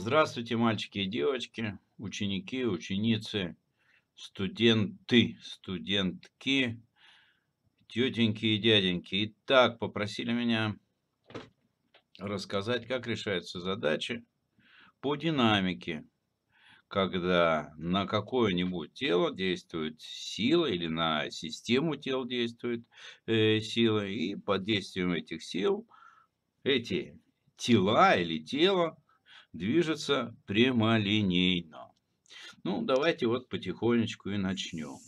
Здравствуйте, мальчики и девочки, ученики, ученицы, студенты, студентки, тетеньки и дяденьки. Итак, попросили меня рассказать, как решаются задачи по динамике, когда на какое-нибудь тело действует сила или на систему тел действует э, сила, и под действием этих сил эти тела или тело – движется прямолинейно. Ну, давайте вот потихонечку и начнем.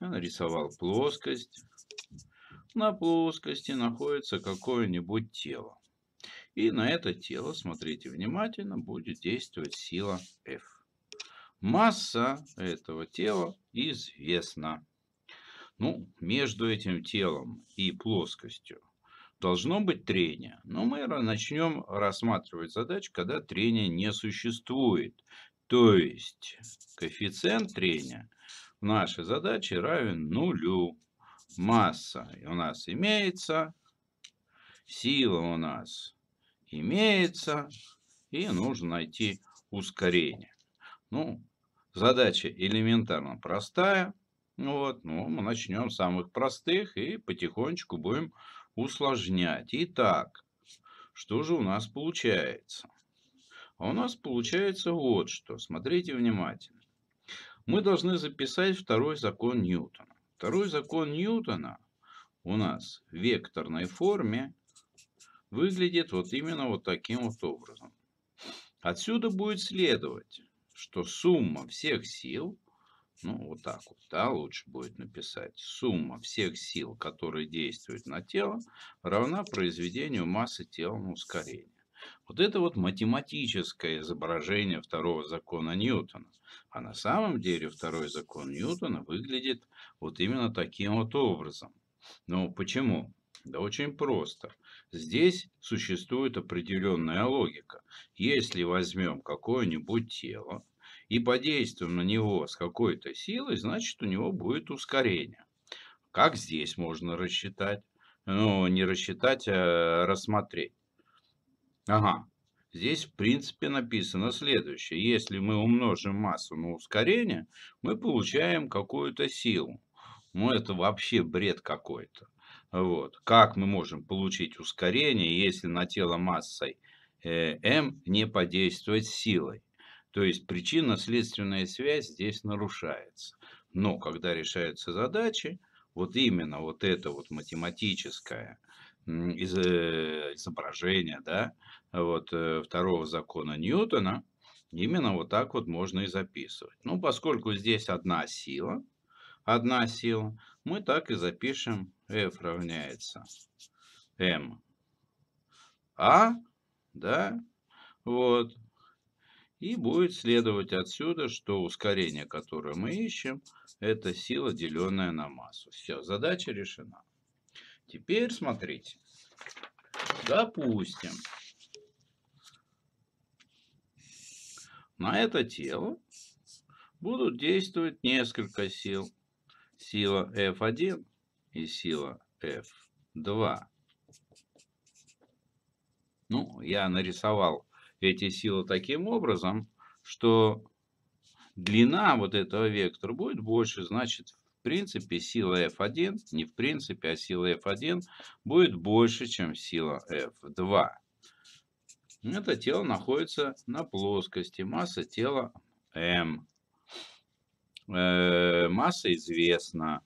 Я нарисовал плоскость. На плоскости находится какое-нибудь тело. И на это тело, смотрите внимательно, будет действовать сила F. Масса этого тела известна. Ну, между этим телом и плоскостью должно быть трение, но мы начнем рассматривать задачу, когда трения не существует. То есть коэффициент трения в нашей задаче равен нулю. Масса у нас имеется, сила у нас имеется, и нужно найти ускорение. Ну, задача элементарно простая. Вот, ну, мы начнем с самых простых и потихонечку будем усложнять. Итак, что же у нас получается? А у нас получается вот что. Смотрите внимательно. Мы должны записать второй закон Ньютона. Второй закон Ньютона у нас в векторной форме выглядит вот именно вот таким вот образом. Отсюда будет следовать, что сумма всех сил ну, вот так вот, да, лучше будет написать. Сумма всех сил, которые действуют на тело, равна произведению массы тела на ускорение. Вот это вот математическое изображение второго закона Ньютона. А на самом деле второй закон Ньютона выглядит вот именно таким вот образом. Но ну, почему? Да очень просто. Здесь существует определенная логика. Если возьмем какое-нибудь тело, и подействуем на него с какой-то силой, значит, у него будет ускорение. Как здесь можно рассчитать? Ну, не рассчитать, а рассмотреть. Ага, Здесь, в принципе, написано следующее. Если мы умножим массу на ускорение, мы получаем какую-то силу. Ну, это вообще бред какой-то. Вот. Как мы можем получить ускорение, если на тело массой э, m не подействовать силой? То есть причинно-следственная связь здесь нарушается. Но когда решаются задачи, вот именно вот это вот математическое э, изображение да, вот, э, второго закона Ньютона, именно вот так вот можно и записывать. Ну, поскольку здесь одна сила, одна сила, мы так и запишем F равняется M. А, да, вот, и будет следовать отсюда, что ускорение, которое мы ищем, это сила, деленная на массу. Все, задача решена. Теперь смотрите. Допустим, на это тело будут действовать несколько сил. Сила F1 и сила F2. Ну, я нарисовал эти силы таким образом, что длина вот этого вектора будет больше, значит, в принципе, сила F1, не в принципе, а сила F1 будет больше, чем сила F2. Это тело находится на плоскости, масса тела m. Э, масса известна.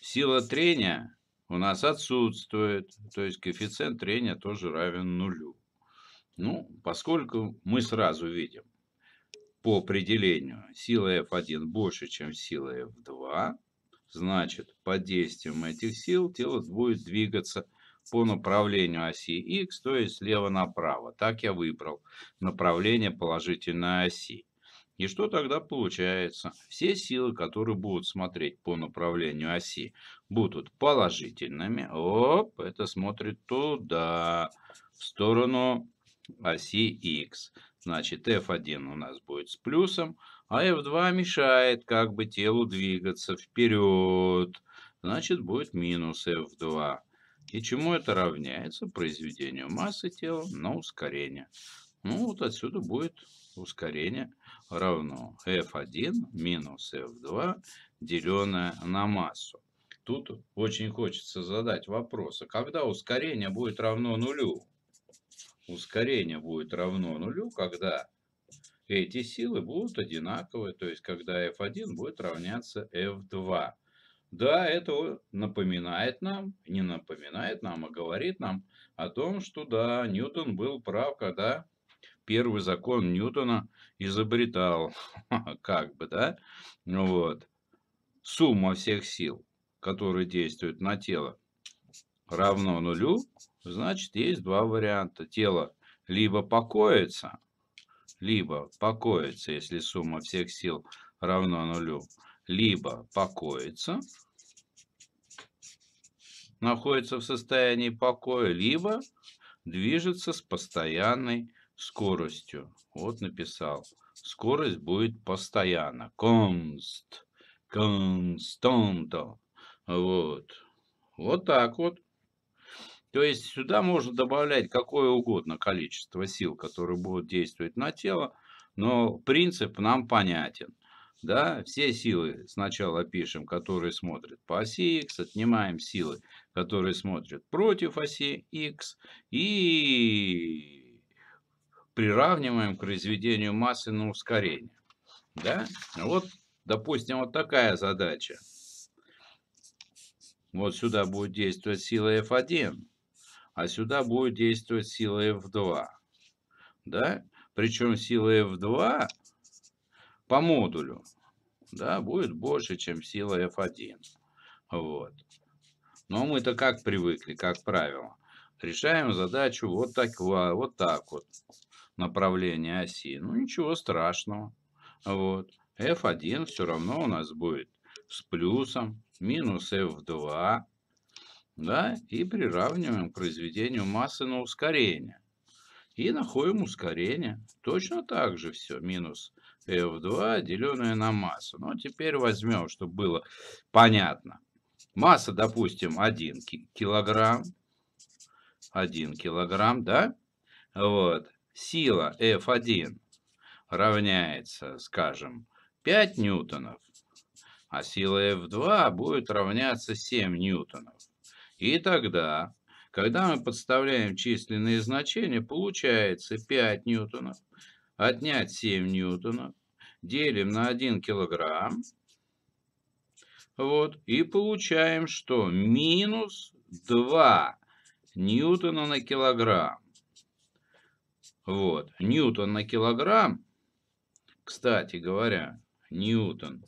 Сила трения у нас отсутствует, то есть коэффициент трения тоже равен нулю. Ну, поскольку мы сразу видим, по определению сила F1 больше, чем сила F2, значит, под действием этих сил тело будет двигаться по направлению оси X, то есть слева направо. Так я выбрал направление положительной оси. И что тогда получается? Все силы, которые будут смотреть по направлению оси, будут положительными. Оп, это смотрит туда, в сторону оси x. Значит, f1 у нас будет с плюсом, а f2 мешает как бы телу двигаться вперед. Значит, будет минус f2. И чему это равняется? Произведению массы тела на ускорение. Ну, вот отсюда будет ускорение равно f1 минус f2, деленное на массу. Тут очень хочется задать вопрос, а когда ускорение будет равно нулю? ускорение будет равно нулю, когда эти силы будут одинаковые, то есть когда F1 будет равняться F2. Да, это напоминает нам, не напоминает нам, а говорит нам о том, что да, Ньютон был прав, когда первый закон Ньютона изобретал, как бы, да, вот, сумма всех сил, которые действуют на тело, равно нулю, Значит, есть два варианта. Тело либо покоится, либо покоится, если сумма всех сил равна нулю, либо покоится, находится в состоянии покоя, либо движется с постоянной скоростью. Вот написал. Скорость будет постоянно. Конст. Константа. Вот. Вот так вот. То есть сюда можно добавлять какое угодно количество сил, которые будут действовать на тело, но принцип нам понятен. Да, все силы сначала пишем, которые смотрят по оси X, отнимаем силы, которые смотрят против оси X и приравниваем к произведению массы на ускорение. Да? Вот, допустим, вот такая задача. Вот сюда будет действовать сила F1 а сюда будет действовать сила F2. Да? Причем сила F2 по модулю да, будет больше, чем сила F1. Вот. Но мы-то как привыкли, как правило. Решаем задачу вот так вот, так вот направление оси. Ну, ничего страшного. Вот. F1 все равно у нас будет с плюсом, минус F2 да, и приравниваем к произведению массы на ускорение. И находим ускорение. Точно так же все, минус F2, деленное на массу. Но ну, теперь возьмем, чтобы было понятно. Масса, допустим, 1 килограмм. 1 килограмм, да? Вот. Сила F1 равняется, скажем, 5 ньютонов. А сила F2 будет равняться 7 ньютонов. И тогда, когда мы подставляем численные значения, получается 5 ньютонов, отнять 7 ньютонов, делим на 1 килограмм, вот, и получаем, что минус 2 ньютона на килограмм. Вот, ньютон на килограмм, кстати говоря, ньютон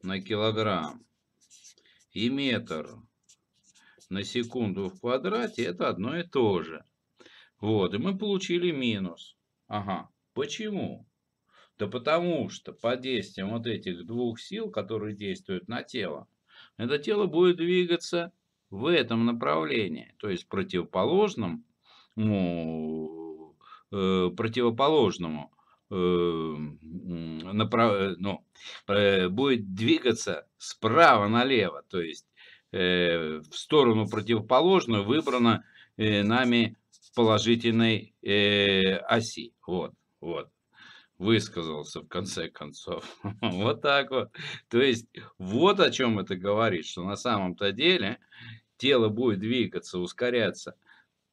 на килограмм и метр на секунду в квадрате это одно и то же. Вот, и мы получили минус. Ага, почему? Да потому что под действием вот этих двух сил, которые действуют на тело, это тело будет двигаться в этом направлении, то есть противоположном, ну, э, противоположному э, направ, э, ну, э, будет двигаться справа налево, то есть Э, в сторону противоположную выбрана э, нами положительной э, оси. Вот, вот. Высказался в конце концов. вот так вот. То есть вот о чем это говорит, что на самом-то деле тело будет двигаться, ускоряться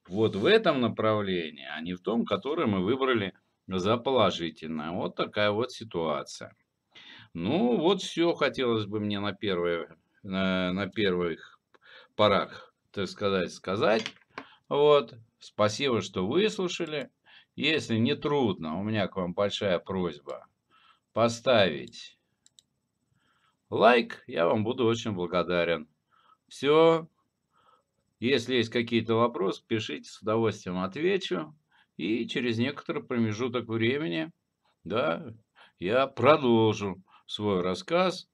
вот в этом направлении, а не в том, которое мы выбрали за положительное. Вот такая вот ситуация. Ну, вот все хотелось бы мне на первое на, на первых порах, так сказать, сказать. Вот. Спасибо, что выслушали. Если не трудно, у меня к вам большая просьба поставить лайк. Я вам буду очень благодарен. Все. Если есть какие-то вопросы, пишите, с удовольствием отвечу. И через некоторый промежуток времени, да, я продолжу свой рассказ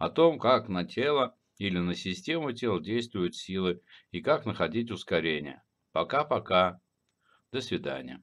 о том, как на тело или на систему тел действуют силы и как находить ускорение. Пока-пока. До свидания.